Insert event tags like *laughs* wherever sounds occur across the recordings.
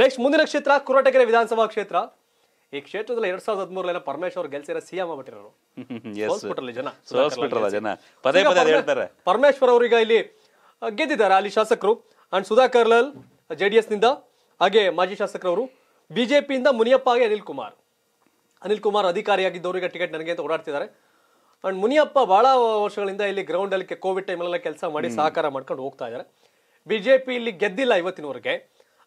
next ಮುಂದಿನ ಕ್ಷೇತ್ರ ಕುರಟಗೆರೆ ವಿಧಾನಸಭಾ ಕ್ಷೇತ್ರ ಈ ಕ್ಷೇತ್ರದಲ್ಲಿ ಎರಡ್ ಸಾವಿರದ ಹದಿಮೂರಲ್ಲಿ ಪರಮೇಶ್ವರ್ ಅವರು ಗೆಲ್ಸಿರ ಸಿಎಂ ಆಗ್ಬಿಟ್ಟಿರೋರು *laughs* ಜನ ಜನ ಪದೇ ಪದೇ ಹೇಳ್ತಾರೆ ಪರಮೇಶ್ವರ್ ಅವರೀಗ ಇಲ್ಲಿ ಗೆದ್ದಿದ್ದಾರೆ ಅಲ್ಲಿ ಶಾಸಕರು and Sudhakar Lal J D ಹಾಗೆ ಮಾಜಿ ಶಾಸಕರವರು ಬಿಜೆಪಿಯಿಂದ ಮುನಿಯಪ್ಪ ಹಾಗೆ ಅನಿಲ್ ಕುಮಾರ್ ಅನಿಲ್ ಕುಮಾರ್ ಅಧಿಕಾರಿಯಾಗಿದ್ದವ್ರಿಗೆ ಟಿಕೆಟ್ ನನಗೆ ಅಂತ ಓಡಾಡ್ತಿದ್ದಾರೆ ಅಂಡ್ ಮುನಿಯಪ್ಪ ಬಹಳ ವರ್ಷಗಳಿಂದ ಇಲ್ಲಿ ಗ್ರೌಂಡ್ ಅಲ್ಲಿ ಕೋವಿಡ್ ಟೈಮ್ ಟೈಮಲ್ಲೆಲ್ಲ ಕೆಲಸ ಮಾಡಿ ಸಹಕಾರ ಮಾಡ್ಕೊಂಡು ಹೋಗ್ತಾ ಇದ್ದಾರೆ ಬಿಜೆಪಿ ಇಲ್ಲಿ ಗೆದ್ದಿಲ್ಲ ಇವತ್ತಿನವರೆಗೆ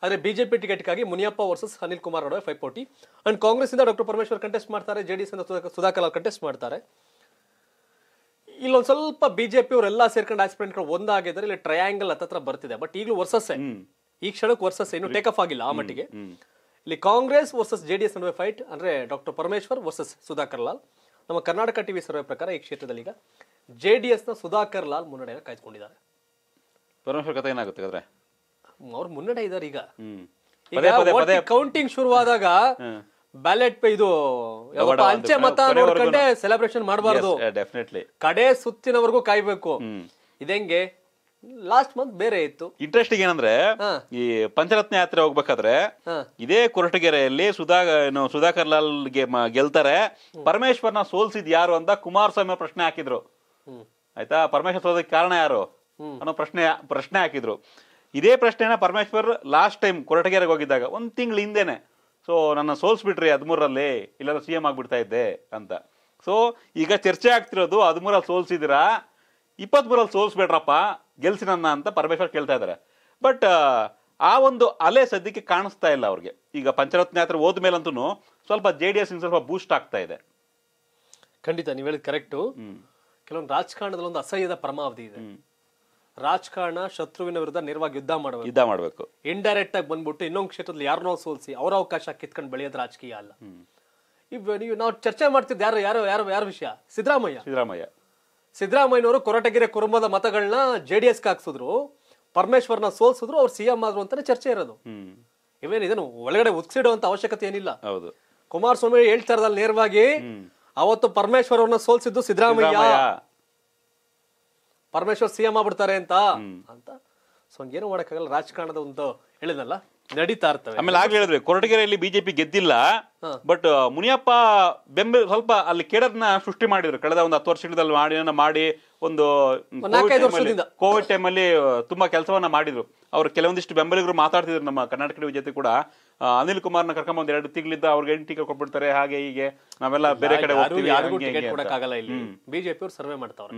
ಆದರೆ ಬಿಜೆಪಿ ಟಿಕೆಟ್ಗಾಗಿ ಮುನಿಯಪ್ಪ ವರ್ಸಸ್ ಅನಿಲ್ ಕುಮಾರ್ ನಡುವೆ ಫೋರ್ಟಿ ಅಂಡ್ ಕಾಂಗ್ರೆಸ್ ಇಂದ ಡಾಕ್ಟರ್ ಪರಮೇಶ್ವರ್ ಕಂಟೆಸ್ಟ್ ಮಾಡ್ತಾರೆ J D S Sudhakar contest ಮಾಡ್ತಾರೆ ಇಲ್ಲೊಂದು ಸ್ವಲ್ಪ ಬಿಜೆಪಿ ಅವರೆಲ್ಲ ಸೇರ್ಕೊಂಡು ಆಸ್ಪಿರೆಂಟ್ಗಳು ಒಂದಾಗಿದ್ದಾರೆ ಇಲ್ಲಿ ಟ್ರಯಾಂಗಲ್ ಹತ್ರ ಬರ್ತಿದೆ ಬಟ್ ಈಗಲೂ ವರ್ಸಸ್ ಈ ಕ್ಷಣಕ್ಕೆ ವರ್ಸಸ್ ಏನು ಟೇಕ್ ಆಫ್ ಆಗಿಲ್ಲ ಆ ಮಟ್ಟಿಗೆ ಇಲ್ಲಿ Congress versus J D S ನಡುವೆ ಫೈಟ್ ಅಂದ್ರೆ ಡಾಕ್ಟರ್ ಪರಮೇಶ್ವರ್ ವರ್ಸಸ್ ಸುಧಾಕರ್ ಲಾಲ್ ನಮ್ಮ ಕರ್ನಾಟಕ ಟಿವಿ ಸರ್ವೆ ಪ್ರಕಾರ ಈ ಕ್ಷೇತ್ರದಲ್ಲಿ ಈಗ ಜೆ ಡಿ ಎಸ್ನ ಸುಧಾಕರ್ ಲಾಲ್ ಮುನ್ನಡೆಯನ್ನು ಕಾಯ್ದುಕೊಂಡಿದ್ದಾರೆ ಪರಮೇಶ್ವರ್ ಕಥೆ ಏನಾಗುತ್ತೆ ಅವ್ರು ಮುನ್ನಡೆ ಇದಾರೆ ಈಗ ಕೌಂಟಿಂಗ್ ಶುರುವಾದಾಗ ಬ್ಯಾಲೆಟ್ ಇದು ಅಂಚೆ ಮತ ನೋಡ್ಕೊಂಡೆ ಸೆಲೆಬ್ರೇಷನ್ ಮಾಡಬಾರ್ದು ಕಡೆ ಸುತ್ತಿನವರೆಗೂ ಕಾಯ್ಬೇಕು ಇದೆಂಗೆ ಲಾಸ್ಟ್ ಮಂತ್ ಬೇರೆ ಇತ್ತು ಇಂಟ್ರೆಸ್ಟಿಂಗ್ ಏನಂದ್ರೆ ಈ ಪಂಚರತ್ನ ಯಾತ್ರೆ ಹೋಗ್ಬೇಕಾದ್ರೆ ಇದೇ ಕೊರಟಗೆರೆಯಲ್ಲಿ ಸುಧಾ ಸುಧಾಕರ್ ಲಾಲ್ ಗೆಲ್ತಾರೆ ಪರಮೇಶ್ವರ್ನ ಸೋಲ್ಸಿದ್ ಯಾರು ಅಂತ ಕುಮಾರಸ್ವಾಮಿ ಪ್ರಶ್ನೆ ಹಾಕಿದ್ರು ಆಯ್ತಾ ಪರಮೇಶ್ವರ್ ಸೋದಕ್ಕೆ ಕಾರಣ ಯಾರು ಅನ್ನೋ ಪ್ರಶ್ನೆ ಪ್ರಶ್ನೆ ಹಾಕಿದ್ರು ಇದೇ ಪ್ರಶ್ನೆನ ಪರಮೇಶ್ವರ್ ಲಾಸ್ಟ್ ಟೈಮ್ ಕೊರಟಗೆರೆಗೆ ಹೋಗಿದ್ದಾಗ ಒಂದು ತಿಂಗಳ ಹಿಂದೆನೆ ಸೊ ನನ್ನ ಸೋಲ್ಸ್ಬಿಟ್ರಿ ಹದಿಮೂರರಲ್ಲಿ ಇಲ್ಲಾಂದ್ರೆ ಸಿ ಎಮ್ ಆಗಿಬಿಡ್ತಾ ಇದ್ದೆ ಅಂತ ಸೊ ಈಗ ಚರ್ಚೆ ಆಗ್ತಿರೋದು ಹದಿಮೂರಲ್ಲಿ ಸೋಲ್ಸಿದಿರಾ ಇಪ್ಪತ್ಮೂರಲ್ಲಿ ಸೋಲ್ಸ್ಬೇಡ್ರಪ್ಪ ಗೆಲ್ಸಿ ನನ್ನ ಅಂತ ಪರಮೇಶ್ವರ್ ಕೇಳ್ತಾ ಇದ್ದಾರೆ ಬಟ್ ಆ ಒಂದು ಅಲೆ ಸದ್ಯಕ್ಕೆ ಕಾಣಿಸ್ತಾ ಇಲ್ಲ ಅವ್ರಿಗೆ ಈಗ ಪಂಚರತ್ನ ಯಾತ್ರೆ ಹೋದ್ಮೇಲಂತೂ ಸ್ವಲ್ಪ ಜೆ ಡಿ ಎಸ್ ಸ್ವಲ್ಪ ಬೂಸ್ಟ್ ಆಗ್ತಾ ಇದೆ ಖಂಡಿತ ನೀವು ಹೇಳಿದ್ ಕರೆಕ್ಟು ಕೆಲವೊಂದು ರಾಜಕಾರಣದಲ್ಲಿ ಒಂದು ಅಸಹ್ಯದ ಪರಮಾವಧಿ ಇದೆ ರಾಜಕಾರಣ ಶತ್ರುವಿನ ವಿರುದ್ಧ ನೇರವಾಗಿ ಯುದ್ಧ ಮಾಡಬೇಕು ಯುದ್ಧ ಮಾಡಬೇಕು ಇಂಡೈರೆಕ್ಟ್ ಆಗಿ ಬಂದ್ಬಿಟ್ಟು ಇನ್ನೊಂದು ಕ್ಷೇತ್ರದಲ್ಲಿ ಯಾರನ್ನೋ ಸೋಲ್ಸಿ ಅವರ ಅವಕಾಶ ಕಿತ್ಕೊಂಡು ಬೆಳೆಯೋದು ರಾಜಕೀಯ ಅಲ್ಲ ಇವ್ ನೀವು ನಾವು ಚರ್ಚೆ ಮಾಡ್ತಿದ್ದ ಯಾರು ಯಾರು ಯಾರು ಯಾರ ವಿಷಯ ಸಿದ್ದರಾಮಯ್ಯ ಸಿದ್ದರಾಮಯ್ಯ ಸಿದ್ದರಾಮಯ್ಯನವರು ಕೊರಟಗೆರೆ ಕುರುಂಬದ ಮತಗಳನ್ನ ಜೆ ಡಿ ಎಸ್ ಹಾಕ್ಸಿದ್ರು ಪರಮೇಶ್ವರ್ನ ಸೋಲ್ಸಿದ್ರು ಅವ್ರು ಸಿಎಂ ಆದ್ರು ಅಂತಾನೆ ಚರ್ಚೆ ಇರೋದು ಇವೇನ್ ಇದನ್ನು ಒಳಗಡೆ ಉತ್ಸಿಡುವಂತ ಅವಶ್ಯಕತೆ ಏನಿಲ್ಲ ಹೌದು ಕುಮಾರಸ್ವಾಮಿ ಹೇಳ್ತಾರದಲ್ಲಿ ನೇರವಾಗಿ ಅವತ್ತು ಪರಮೇಶ್ವರ್ ಅವ್ರನ್ನ ಸೋಲ್ಸಿದ್ದು ಸಿದ್ದರಾಮಯ್ಯ ಪರಮೇಶ್ವರ್ ಸಿಎಂ ಆಗ್ಬಿಡ್ತಾರೆ ಅಂತ ಅಂತ ಸೊ ಹಂಗೇನು ಮಾಡೋಕ್ಕಾಗಲ್ಲ ರಾಜಕಾರಣದ ಒಂದು ಹೇಳಿದಲ್ಲ ನಡೀತಾ ಇರ್ತವೆ ಆಮೇಲೆ ಆಗ್ಲೇ ಹೇಳಿದ್ರೆ ಕೊರಟಗೆರೆಯಲ್ಲಿ ಬಿಜೆಪಿ ಗೆದ್ದಿಲ್ಲ ಬಟ್ ಮುನಿಯಪ್ಪ ಬೆಂಬಲ ಸ್ವಲ್ಪ ಅಲ್ಲಿ ಕೆಡದ್ನ ಸೃಷ್ಟಿ ಮಾಡಿದ್ರು ಕಳೆದ ಒಂದು ಹತ್ತು ವರ್ಷದಲ್ಲಿ ಮಾಡಿ ಮಾಡಿ ಒಂದು ಕೋವಿಡ್ ಟೈಮ್ ಅಲ್ಲಿ ತುಂಬಾ ಕೆಲಸವನ್ನ ಮಾಡಿದ್ರು ಅವ್ರು ಕೆಲವೊಂದಿಷ್ಟು ಬೆಂಬಲಿಗರು ಮಾತಾಡ್ತಿದ್ರು ನಮ್ಮ ಕರ್ನಾಟಕ ಜೊತೆ ಕೂಡ ಅನಿಲ್ ಕುಮಾರ್ನ ಕರ್ಕೊಂಡ್ ಒಂದ್ ಎರಡು ತಿಂಗಳಿದ್ದ ಅವ್ರಿಗೆ ಎಂಟು ಟಿಕೆಟ್ ಕೊಟ್ಬಿಡ್ತಾರೆ ಹಾಗೆ ಹೀಗೆ ನಾವೆಲ್ಲ ಬೇರೆ ಕಡೆ ಬಿಜೆಪಿ ಸರ್ವೆ ಮಾಡ್ತಾವ್ರೆ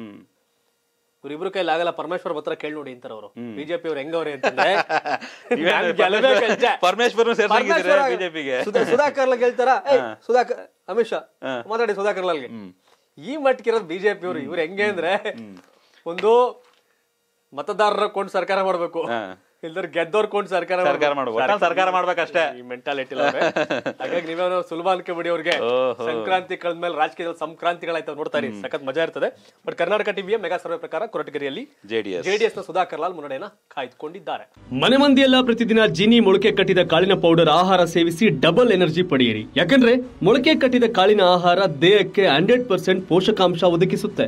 ಇವ್ರ ಇಬ್ರು ಕೈಲಿ ಆಗಲ್ಲ ಪರಮೇಶ್ವರ್ ಹತ್ರ ಕೇಳಿ ನೋಡಿ ಅಂತಾರೆ ಅವರು ಬಿಜೆಪಿ ಅವ್ರು ಹೆಂಗವ್ರೆ ಅಂತಂದ್ರೆ *laughs* ಪರಮೇಶ್ವರ್ ಬಿಜೆಪಿಗೆ ಸುಧಾಕರ್ ಗೆಲ್ತಾರ ಸುಧಾಕರ್ ಅಮಿತ್ ಶಾ ಮಾತಾಡಿ ಸುಧಾಕರ್ ಲಾಲ್ಗೆ ಈ ಮಟ್ಟಿಗೆ ಬಿಜೆಪಿ ಅವರು ಇವ್ರು ಹೆಂಗೆ ಅಂದ್ರೆ ಒಂದು ಮತದಾರರ ಕೊಂಡು ಸರ್ಕಾರ ಮಾಡ್ಬೇಕು ಇಲ್ದರ್ ಗೆದ್ದವ್ರು ಕೊಂಡು ಸರ್ಕಾರ ಸರ್ಕಾರ ಮಾಡ್ಬೇಕು ಸರ್ಕಾರ ಮಾಡ್ಬೇಕಷ್ಟೇ ಈ ಮೆಂಟಾಲಿಟಿ ಹಾಗಾಗಿ ನೀವೇನೋ ಸುಲಭ ಅನ್ಕೊಂಬಿಡಿ ಅವ್ರಿಗೆ ಸಂಕ್ರಾಂತಿ ಕಳೆದ್ಮೇಲೆ ರಾಜಕೀಯದಲ್ಲಿ ಸಂಕ್ರಾಂತಿಗಳಾಯ್ತು ನೋಡ್ತಾರೆ ಸಖತ್ ಮಜಾ ಇರ್ತದೆ ಬಟ್ ಕರ್ನಾಟಕ ಟಿವಿಯ ಮೆಗಾ ಸರ್ವೆ ಪ್ರಕಾರ ಕೊರಟಗೆರೆಯಲ್ಲಿ ಜೆಡಿಎಸ್ ಜೆಡಿಎಸ್ ನ ಸುಧಾಕರ್ ಲಾಲ್ ಮುನ್ನಡೆಯನ್ನ ಕಾಯ್ದುಕೊಂಡಿದ್ದಾರೆ ಮನೆ ಮಂದಿಯೆಲ್ಲ ಪ್ರತಿದಿನ ಜಿನಿ ಮೊಳಕೆ ಕಟ್ಟಿದ ಕಾಳಿನ ಪೌಡರ್ ಆಹಾರ ಸೇವಿಸಿ ಡಬಲ್ ಎನರ್ಜಿ ಪಡೆಯಿರಿ ಯಾಕಂದ್ರೆ ಮೊಳಕೆ ಕಟ್ಟಿದ ಕಾಳಿನ ಆಹಾರ ದೇಹಕ್ಕೆ ಹಂಡ್ರೆಡ್ ಪರ್ಸೆಂಟ್ ಪೋಷಕಾಂಶ ಒದಗಿಸುತ್ತೆ